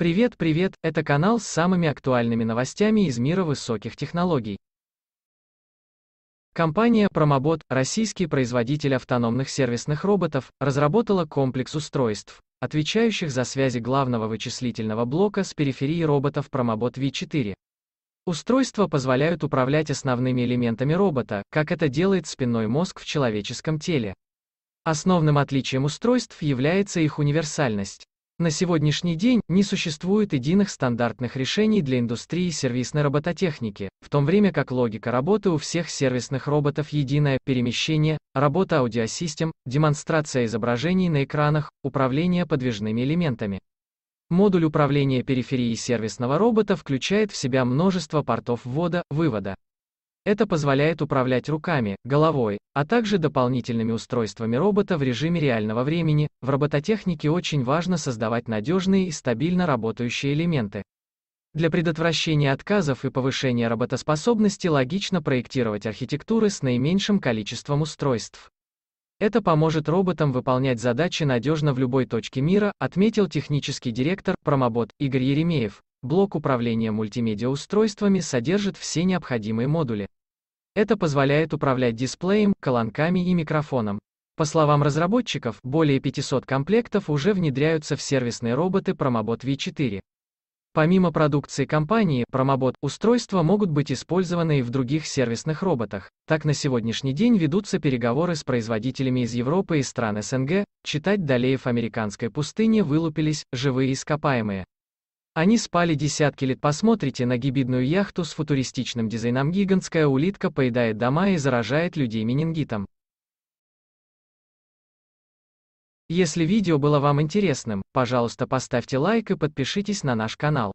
Привет, привет, это канал с самыми актуальными новостями из мира высоких технологий. Компания Promobot, российский производитель автономных сервисных роботов, разработала комплекс устройств, отвечающих за связи главного вычислительного блока с периферией роботов Promobot V4. Устройства позволяют управлять основными элементами робота, как это делает спинной мозг в человеческом теле. Основным отличием устройств является их универсальность. На сегодняшний день не существует единых стандартных решений для индустрии сервисной робототехники, в том время как логика работы у всех сервисных роботов единое перемещение, работа аудиосистем, демонстрация изображений на экранах, управление подвижными элементами. Модуль управления периферии сервисного робота включает в себя множество портов ввода, вывода. Это позволяет управлять руками, головой, а также дополнительными устройствами робота в режиме реального времени. В робототехнике очень важно создавать надежные и стабильно работающие элементы. Для предотвращения отказов и повышения работоспособности логично проектировать архитектуры с наименьшим количеством устройств. Это поможет роботам выполнять задачи надежно в любой точке мира, отметил технический директор Промобот Игорь Еремеев. Блок управления мультимедиа устройствами содержит все необходимые модули. Это позволяет управлять дисплеем, колонками и микрофоном. По словам разработчиков, более 500 комплектов уже внедряются в сервисные роботы Promobot V4. Помимо продукции компании, Promobot, устройства могут быть использованы и в других сервисных роботах. Так на сегодняшний день ведутся переговоры с производителями из Европы и стран СНГ, читать Далеев американской пустыни вылупились живые ископаемые. Они спали десятки лет. Посмотрите на гибидную яхту с футуристичным дизайном. Гигантская улитка поедает дома и заражает людей менингитом. Если видео было вам интересным, пожалуйста поставьте лайк и подпишитесь на наш канал.